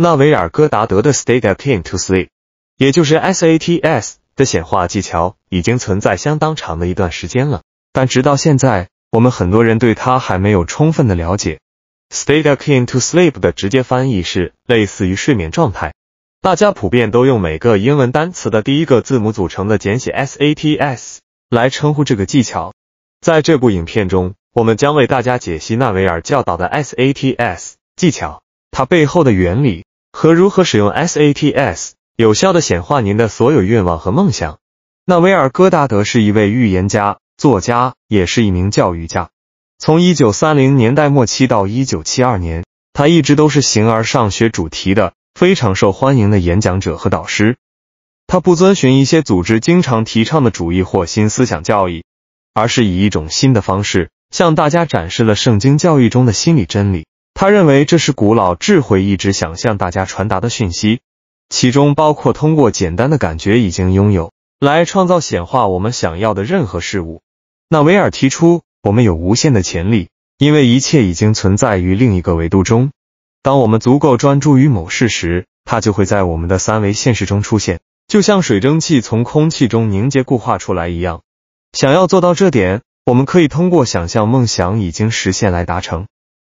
纳维尔戈达德的 state akin to sleep，也就是 S A T S 的显化技巧，已经存在相当长的一段时间了。但直到现在，我们很多人对它还没有充分的了解。state akin to sleep 的直接翻译是类似于睡眠状态，大家普遍都用每个英文单词的第一个字母组成的简写 S A T S 来称呼这个技巧。在这部影片中，我们将为大家解析纳维尔教导的 S A T S 技巧，它背后的原理。和如何使用 S A T S 有效的显化您的所有愿望和梦想。那威尔戈达德是一位预言家、作家，也是一名教育家。从1930年代末期到1972年，他一直都是形而上学主题的非常受欢迎的演讲者和导师。他不遵循一些组织经常提倡的主义或新思想教育，而是以一种新的方式向大家展示了圣经教育中的心理真理。他认为这是古老智慧一直想向大家传达的讯息，其中包括通过简单的感觉已经拥有来创造显化我们想要的任何事物。那维尔提出，我们有无限的潜力，因为一切已经存在于另一个维度中。当我们足够专注于某事时，它就会在我们的三维现实中出现，就像水蒸气从空气中凝结固化出来一样。想要做到这点，我们可以通过想象梦想已经实现来达成。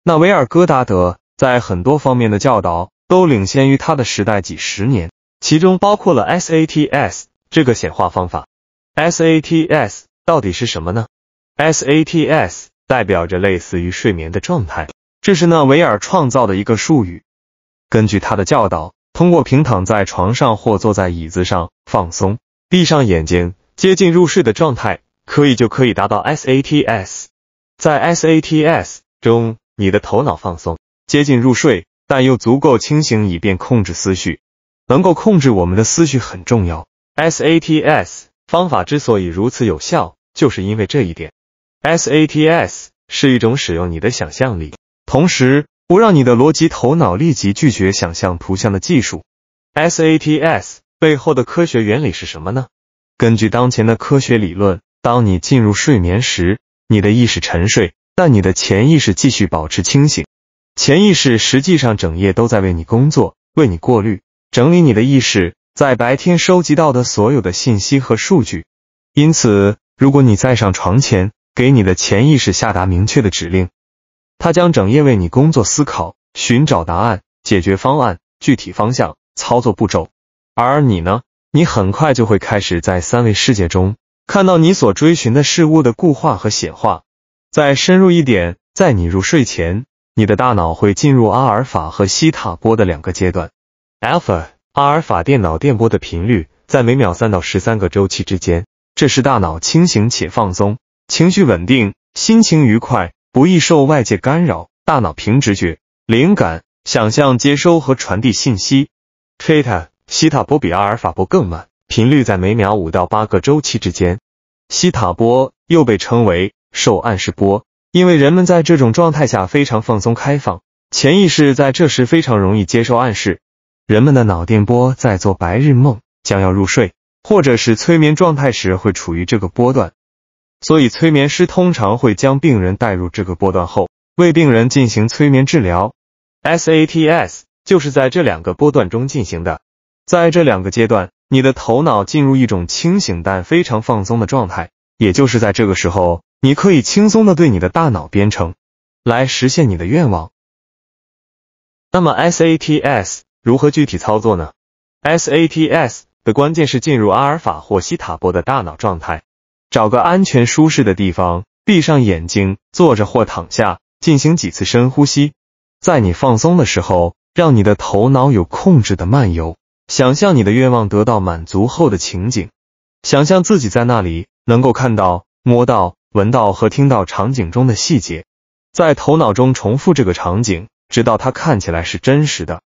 那维尔·戈达德在很多方面的教导都领先于他的时代几十年，其中包括了 SATS 这个显化方法。SATS 到底是什么呢？SATS 代表着类似于睡眠的状态，这是纳维尔创造的一个术语。根据他的教导，通过平躺在床上或坐在椅子上放松，闭上眼睛，接近入睡的状态，可以就可以达到 SATS。在 SATS 中。你的头脑放松，接近入睡，但又足够清醒，以便控制思绪。能够控制我们的思绪很重要。S A T S 方法之所以如此有效，就是因为这一点。S A T S 是一种使用你的想象力，同时不让你的逻辑头脑立即拒绝想象图像的技术。S A T S 背后的科学原理是什么呢？根据当前的科学理论，当你进入睡眠时，你的意识沉睡。但你的潜意识继续保持清醒，潜意识实际上整夜都在为你工作，为你过滤、整理你的意识在白天收集到的所有的信息和数据。因此，如果你在上床前给你的潜意识下达明确的指令，它将整夜为你工作、思考、寻找答案、解决方案、具体方向、操作步骤。而你呢？你很快就会开始在三维世界中看到你所追寻的事物的固化和显化。再深入一点，在你入睡前，你的大脑会进入阿尔法和西塔波的两个阶段。p 尔 a 阿尔法电脑电波的频率在每秒三到十三个周期之间，这是大脑清醒且放松，情绪稳定，心情愉快，不易受外界干扰，大脑凭直觉、灵感、想象接收和传递信息。Theta 西塔波比阿尔法波更慢，频率在每秒五到八个周期之间。西塔波又被称为受暗示波，因为人们在这种状态下非常放松、开放，潜意识在这时非常容易接受暗示。人们的脑电波在做白日梦、将要入睡或者是催眠状态时会处于这个波段，所以催眠师通常会将病人带入这个波段后，为病人进行催眠治疗。SATS 就是在这两个波段中进行的，在这两个阶段，你的头脑进入一种清醒但非常放松的状态，也就是在这个时候。你可以轻松的对你的大脑编程，来实现你的愿望。那么 SATS 如何具体操作呢？SATS 的关键是进入阿尔法或西塔波的大脑状态，找个安全舒适的地方，闭上眼睛，坐着或躺下，进行几次深呼吸。在你放松的时候，让你的头脑有控制的漫游，想象你的愿望得到满足后的情景，想象自己在那里能够看到、摸到。闻到和听到场景中的细节，在头脑中重复这个场景，直到它看起来是真实的。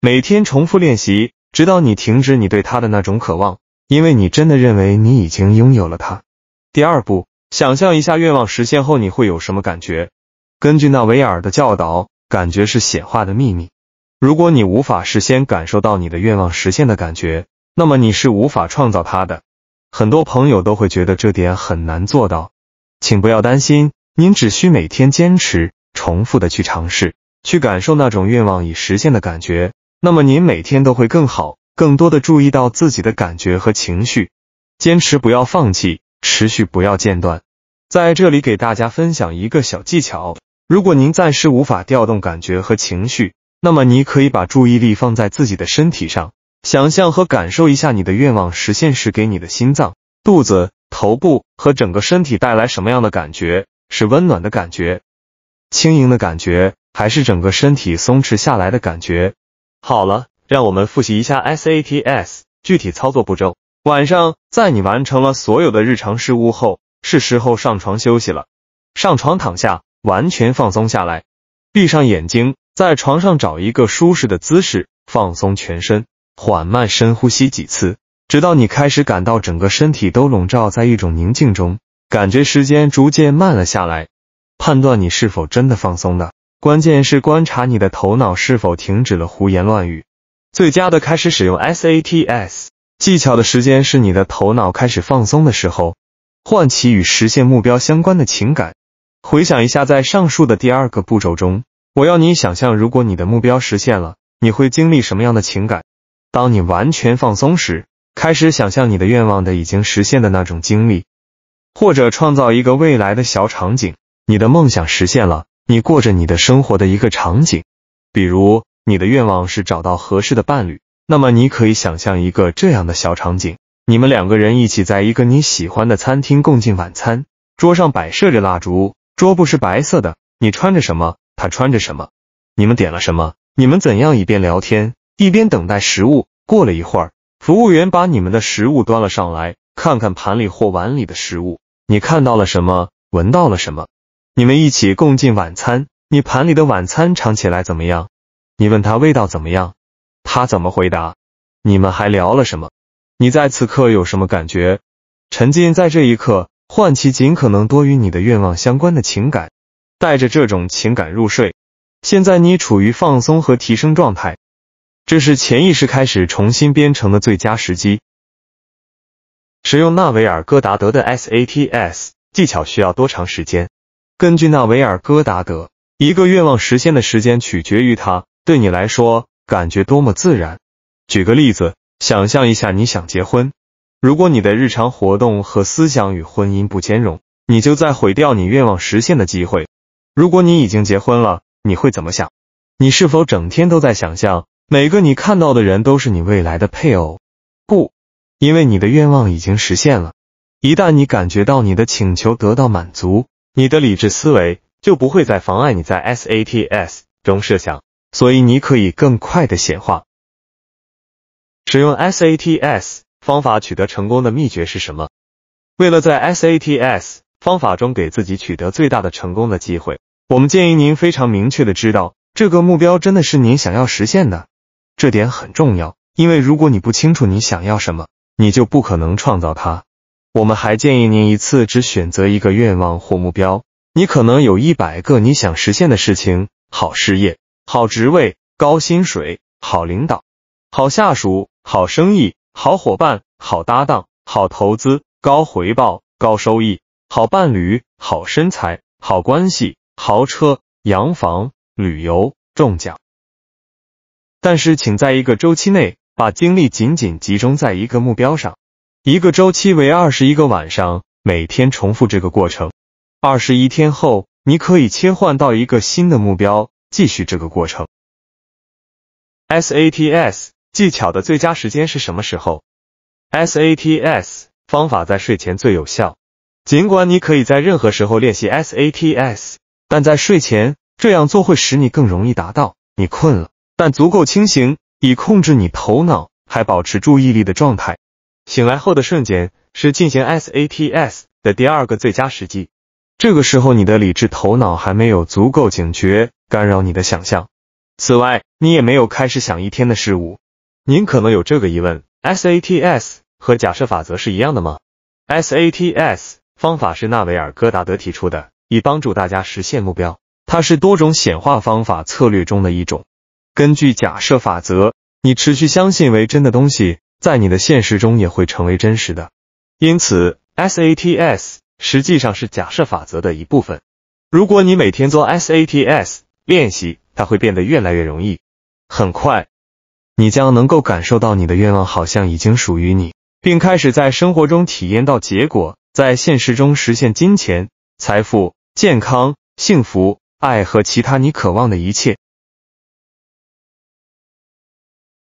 每天重复练习，直到你停止你对它的那种渴望，因为你真的认为你已经拥有了它。第二步，想象一下愿望实现后你会有什么感觉。根据纳维尔的教导，感觉是显化的秘密。如果你无法事先感受到你的愿望实现的感觉，那么你是无法创造它的。很多朋友都会觉得这点很难做到。请不要担心，您只需每天坚持、重复的去尝试，去感受那种愿望已实现的感觉。那么您每天都会更好，更多的注意到自己的感觉和情绪。坚持不要放弃，持续不要间断。在这里给大家分享一个小技巧：如果您暂时无法调动感觉和情绪，那么你可以把注意力放在自己的身体上，想象和感受一下你的愿望实现时给你的心脏、肚子。头部和整个身体带来什么样的感觉？是温暖的感觉，轻盈的感觉，还是整个身体松弛下来的感觉？好了，让我们复习一下 S A T S 具体操作步骤。晚上，在你完成了所有的日常事务后，是时候上床休息了。上床躺下，完全放松下来，闭上眼睛，在床上找一个舒适的姿势，放松全身，缓慢深呼吸几次。直到你开始感到整个身体都笼罩在一种宁静中，感觉时间逐渐慢了下来。判断你是否真的放松呢？关键是观察你的头脑是否停止了胡言乱语。最佳的开始使用 SATS 技巧的时间是你的头脑开始放松的时候，唤起与实现目标相关的情感。回想一下，在上述的第二个步骤中，我要你想象，如果你的目标实现了，你会经历什么样的情感？当你完全放松时。开始想象你的愿望的已经实现的那种经历，或者创造一个未来的小场景。你的梦想实现了，你过着你的生活的一个场景。比如，你的愿望是找到合适的伴侣，那么你可以想象一个这样的小场景：你们两个人一起在一个你喜欢的餐厅共进晚餐，桌上摆设着蜡烛，桌布是白色的。你穿着什么？他穿着什么？你们点了什么？你们怎样一边聊天一边等待食物？过了一会儿。服务员把你们的食物端了上来，看看盘里或碗里的食物，你看到了什么？闻到了什么？你们一起共进晚餐，你盘里的晚餐尝起来怎么样？你问他味道怎么样？他怎么回答？你们还聊了什么？你在此刻有什么感觉？沉浸在这一刻，唤起尽可能多与你的愿望相关的情感，带着这种情感入睡。现在你处于放松和提升状态。这是潜意识开始重新编程的最佳时机。使用纳维尔·戈达德的 SATS 技巧需要多长时间？根据纳维尔·戈达德，一个愿望实现的时间取决于它对你来说感觉多么自然。举个例子，想象一下你想结婚。如果你的日常活动和思想与婚姻不兼容，你就在毁掉你愿望实现的机会。如果你已经结婚了，你会怎么想？你是否整天都在想象？每个你看到的人都是你未来的配偶，不，因为你的愿望已经实现了。一旦你感觉到你的请求得到满足，你的理智思维就不会再妨碍你在 SATS 中设想，所以你可以更快的显化。使用 SATS 方法取得成功的秘诀是什么？为了在 SATS 方法中给自己取得最大的成功的机会，我们建议您非常明确的知道这个目标真的是您想要实现的。这点很重要，因为如果你不清楚你想要什么，你就不可能创造它。我们还建议您一次只选择一个愿望或目标。你可能有一百个你想实现的事情：好事业、好职位、高薪水、好领导、好下属、好生意、好伙伴、好搭档、好投资、高回报、高收益、好伴侣、好身材、好关系、豪车、洋房、旅游、中奖。但是，请在一个周期内把精力仅仅集中在一个目标上，一个周期为二十一个晚上，每天重复这个过程。二十一天后，你可以切换到一个新的目标，继续这个过程。SATS 技巧的最佳时间是什么时候？SATS 方法在睡前最有效，尽管你可以在任何时候练习 SATS，但在睡前这样做会使你更容易达到。你困了。但足够清醒，以控制你头脑还保持注意力的状态。醒来后的瞬间是进行 S A T S 的第二个最佳时机。这个时候，你的理智头脑还没有足够警觉，干扰你的想象。此外，你也没有开始想一天的事物。您可能有这个疑问：S A T S 和假设法则是一样的吗？S A T S 方法是纳维尔·戈达德提出的，以帮助大家实现目标。它是多种显化方法策略中的一种。根据假设法则，你持续相信为真的东西，在你的现实中也会成为真实的。因此，SATS 实际上是假设法则的一部分。如果你每天做 SATS 练习，它会变得越来越容易。很快，你将能够感受到你的愿望好像已经属于你，并开始在生活中体验到结果，在现实中实现金钱、财富、健康、幸福、爱和其他你渴望的一切。